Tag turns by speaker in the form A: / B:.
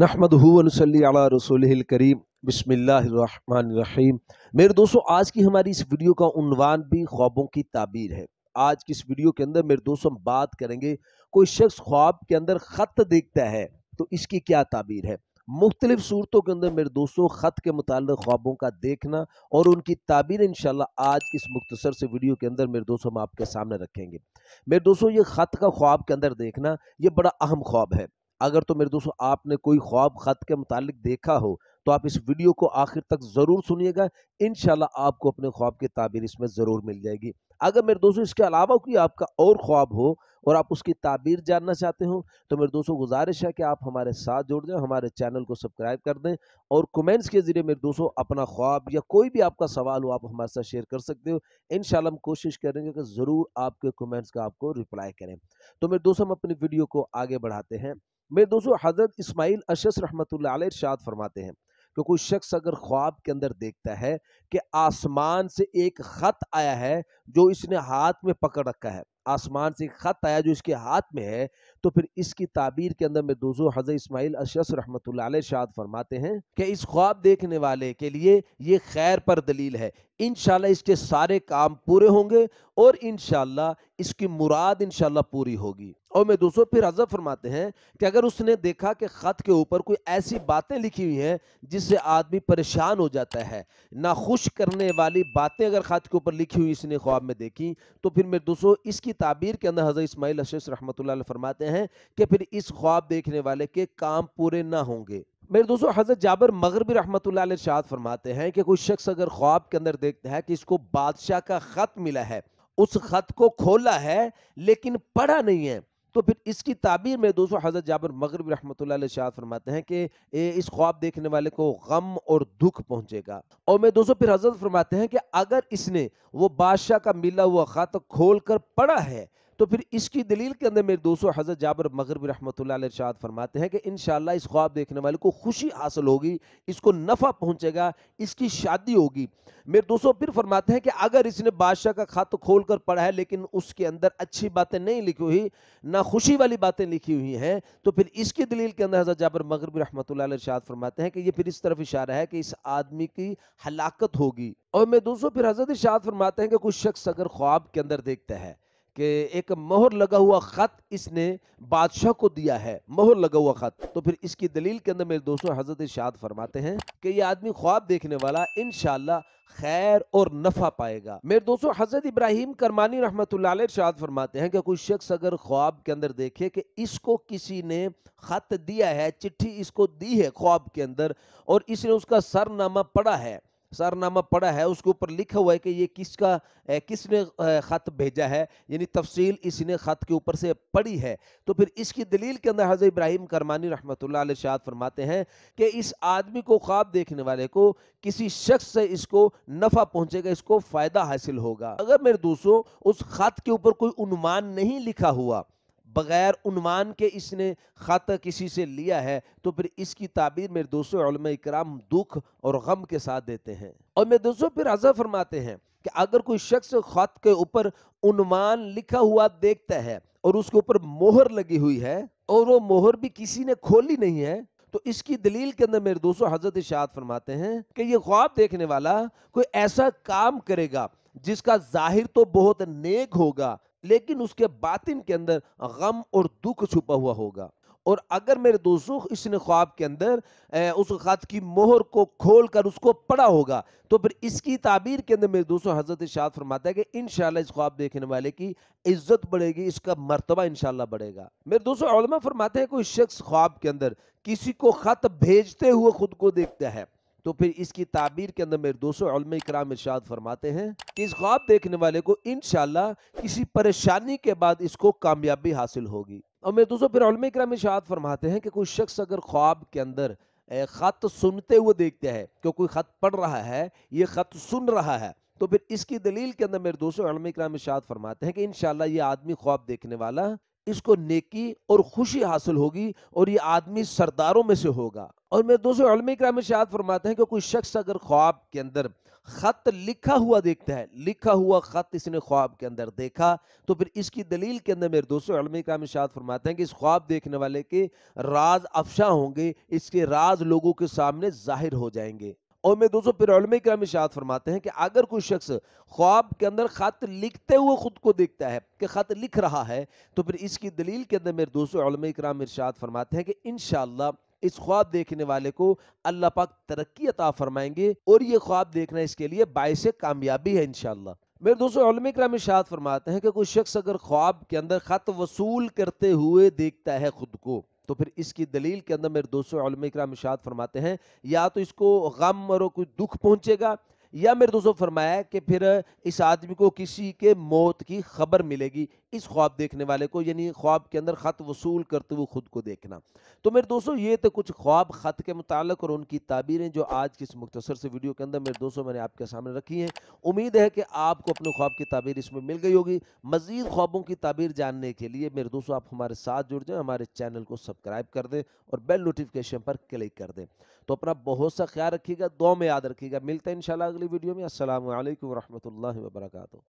A: नहमद हुसली रसोल करीम बसमीम मेरे दोस्तों आज की हमारी इस वीडियो का उनवान भी ख्वाबों की ताबीर है आज की इस वीडियो के अंदर मेरे दोस्तों हम बात करेंगे कोई शख्स ख्वाब के अंदर ख़त देखता है तो इसकी क्या ताबीर है मुख्तलिफ सूरतों के अंदर मेरे दोस्तों ख़त के मुतल ख्वाबों का देखना और उनकी ताबीर इन आज की इस मुख्तसर से वीडियो के अंदर मेरे दोस्तों हम आपके सामने रखेंगे मेरे दोस्तों ये ख़त का ख्वाब के अंदर देखना ये बड़ा अहम ख्वाब है अगर तो मेरे दोस्तों आपने कोई ख्वाब ख़त के मुतालिक देखा हो तो आप इस वीडियो को आखिर तक ज़रूर सुनिएगा इन आपको अपने ख्वाब की ताबीर इसमें ज़रूर मिल जाएगी अगर मेरे दोस्तों इसके अलावा कोई आपका और ख्वाब हो और आप उसकी ताबीर जानना चाहते हो तो मेरे दोस्तों गुजारिश है कि आप हमारे साथ जुड़ जाएं हमारे चैनल को सब्सक्राइब कर दें और कमेंट्स के ज़रिए मेरे दोस्तों अपना ख्वाब या कोई भी आपका सवाल हो आप हमारे साथ शेयर कर सकते हो इन हम कोशिश करेंगे कि ज़रूर आपके कमेंट्स का आपको रिप्लाई करें तो मेरे दोस्तों हम अपनी वीडियो को आगे बढ़ाते हैं मेरे दोस्तों हज़रत इसमाइल अशस रहमत आशाद फरमाते हैं कि कोई शख्स अगर ख्वाब के अंदर देखता है कि आसमान से एक ख़त आया है जो इसने हाथ में पकड़ रखा है आसमान से एक ख़त आया जो इसके हाथ में है तो फिर इसकी ताबीर के अंदर में दोजो हज़र इसमाइल अशस रहमत शाद फरमाते हैं कि इस ख्वाब देखने वाले के लिए ये खैर पर दलील है इन इसके सारे काम पूरे होंगे और इन इसकी मुराद इन पूरी होगी और मैं दोस्तों फिर अजब फरमाते हैं कि अगर उसने देखा कि ख़त के ऊपर कोई ऐसी बातें लिखी हुई हैं जिससे आदमी परेशान हो जाता है ना खुश करने वाली बातें अगर ख़त के ऊपर लिखी हुई इसने ख्वाब में देखी तो फिर मेरे दोस्तों इसकी ताबीर के अंदर हज़रत इसमाइल अशेष रहमत फरमाते हैं कि फिर इस ख्वाब देखने वाले के काम पूरे ना होंगे मेरे दोस्तों हज़रत जाबर मगरबी रहमत शाह फरमाते हैं कि कोई शख्स अगर ख्वाब के अंदर देखता है कि इसको बादशाह का ख़त मिला है उस ख़त को खोला है लेकिन पढ़ा नहीं है तो फिर इसकी ताबीर में दोस्तों हज़रत जाबर मगरब रहमत शाह फरमाते हैं कि इस ख्वाब देखने वाले को गम और दुख पहुंचेगा और मैं दोस्तों फिर हजरत फरमाते हैं कि अगर इसने वो बादशाह का मिला हुआ ख़त खोल कर पढ़ा है तो फिर इसकी दलील के अंदर मेरे दोस्तों हज़रत जाबर मगरब रहमत फरमाते हैं कि इन इस ख्वाब देखने वाले को खुशी हासिल होगी इसको नफ़ा पहुँचेगा इसकी शादी होगी मेरे दोस्तों फिर फरमाते हैं कि अगर इसने बादशाह का खात खोल कर पढ़ा है लेकिन उसके अंदर अच्छी बातें नहीं लिखी हुई ना खुशी वाली बातें लिखी हुई हैं तो फिर इसकी दलील के अंदर हज़रत जाबर मगरब रहमत इर्शाद फरमाते हैं कि ये फिर इस तरफ इशारा है कि इस आदमी की हलाकत होगी और मेरे दोस्तों फिर हज़रत इर्शाद फरमाते हैं कि कुछ शख्स अगर ख्वाब के अंदर देखता है कि एक मोहर लगा हुआ ख़त इसने बादशाह को दिया है मोहर लगा हुआ ख़त तो फिर इसकी दलील के अंदर मेरे दोस्तों हज़रत शाद फरमाते हैं कि ये आदमी ख्वाब देखने वाला इन खैर और नफ़ा पाएगा मेरे दोस्तों हज़रत इब्राहिम करमानी रहमत शाद फरमाते हैं कि कोई शख्स अगर ख्वाब के अंदर देखे कि इसको किसी ने ख़त दिया है चिट्ठी इसको दी है ख्वाब के अंदर और इसने उसका सरनामा पढ़ा है सारनामा पड़ा है उसके ऊपर लिखा हुआ है कि ये किसका किसने ख़त भेजा है यानी तफसील इसने ख़त के ऊपर से पड़ी है तो फिर इसकी दलील के अंदर हज़र इब्राहिम करमानी रहमतुल्लाह शाद फरमाते हैं कि इस आदमी को ख्वाब देखने वाले को किसी शख्स से इसको नफ़ा पहुँचेगा इसको फ़ायदा हासिल होगा अगर मेरे दोस्तों उस ख़त के ऊपर कोई अनुमान नहीं लिखा हुआ बग़ैर उनवान के इसने खत किसी से लिया है तो फिर इसकी ताबीर मेरे दोस्तों इकराम दुख और गम के साथ देते हैं और मेरे दोस्तों फिर अज़ा फरमाते हैं कि अगर कोई शख्स ख़त के ऊपर उनवान लिखा हुआ देखता है और उसके ऊपर मोहर लगी हुई है और वो मोहर भी किसी ने खोली नहीं है तो इसकी दलील के अंदर मेरे दोस्तों हजरत इशात फरमाते हैं कि ये ख्वाब देखने वाला कोई ऐसा काम करेगा जिसका जाहिर तो बहुत नेक होगा लेकिन उसके बातिन के अंदर गम और दुख छुपा हुआ होगा और अगर मेरे दोस्तों इसने ख्वाब के अंदर उस खत की मोहर को खोल कर उसको पढ़ा होगा तो फिर इसकी ताबीर के अंदर मेरे दोस्तों हजरत शाद फरमाता है कि इन इस ख्वाब देखने वाले की इज्जत बढ़ेगी इसका मरतबा इन बढ़ेगा मेरे दोस्तों फरमाते हैं कोई शख्स ख्वाब के अंदर किसी को खत भेजते हुए खुद को देखता है तो फिर इसकी ताबीर के अंदर मेरे दोस्तों कराम इर्शाद फरमाते हैं कि इस ख्वाब देखने वाले को इन किसी परेशानी के बाद इसको कामयाबी हासिल होगी और मेरे दोस्तों फिर कराम इर्शाद फरमाते हैं कि कोई शख्स अगर ख्वाब के अंदर ख़त सुनते हुए देखते हैं क्यों कोई ख़त पढ़ रहा है ये ख़त सुन रहा है तो फिर इसकी दलील के अंदर मेरे दोस्तों कराम इर्शाद फरमाते हैं कि इन ये आदमी ख्वाब देखने वाला इसको नेकी और खुशी हासिल होगी और ये आदमी सरदारों में से होगा और मेरे दोस्तों अलमी कराम शायद फरमाते हैं कि कोई शख्स अगर ख्वाब के अंदर ख़त लिखा हुआ देखता है लिखा हुआ ख़त इसने ख्वाब के अंदर देखा तो फिर इसकी दलील के अंदर मेरे दोस्तों अलमी कराम शायद फरमाते हैं कि इस ख्वाब देखने वाले के राज अफशा होंगे इसके राज लोगों के सामने जाहिर हो जाएंगे और मेरे दोस्तों फिर कराम इशात फरमाते हैं कि अगर कोई शख्स ख्वाब के अंदर ख़त लिखते हुए ख़ुद को देखता है कि ख़त लिख रहा है तो फिर इसकी दलील के अंदर मेरे दोस्तों कराम इर्शाद फरमाते हैं कि इन इस ख्वाब देखने वाले को अल्लाह पाक तरक्की अता फरमाएंगे और ये ख्वाब देखना इसके लिए बायस कामयाबी है इनशाला मेरे दोस्तों कराम इशात फरमाते हैं कि कोई शख्स अगर ख्वाब के अंदर ख़त वसूल करते हुए देखता है खुद को तो फिर इसकी दलील के अंदर मेरे दोस्तों कराम इशात फरमाते हैं या तो इसको गम और कोई दुख पहुंचेगा या मेरे दोस्तों फरमाया कि फिर इस आदमी को किसी के मौत की खबर मिलेगी इस ख्वाब देखने वाले को यानी ख्वाब के अंदर ख़त वसूल करते हुए खुद को देखना तो मेरे दोस्तों ये तो कुछ ख्वाब ख़त के मुतालक और उनकी ताबीरें जो आज की इस मुख्तसर से वीडियो के अंदर मेरे दोस्तों मैंने आपके सामने रखी हैं उम्मीद है कि आपको अपने ख्वाब की ताबीर इसमें मिल गई होगी मज़ीद ख्वाबों की ताबीर जानने के लिए मेरे दोस्तों आप हमारे साथ जुड़ जाएँ हमारे चैनल को सब्सक्राइब कर दें और बेल नोटिफिकेशन पर क्लिक कर दें तो अपना बहुत सा ख्याल रखिएगा दो में याद रखिएगा मिलते हैं इन अगली वीडियो में असल वरहमल वर्का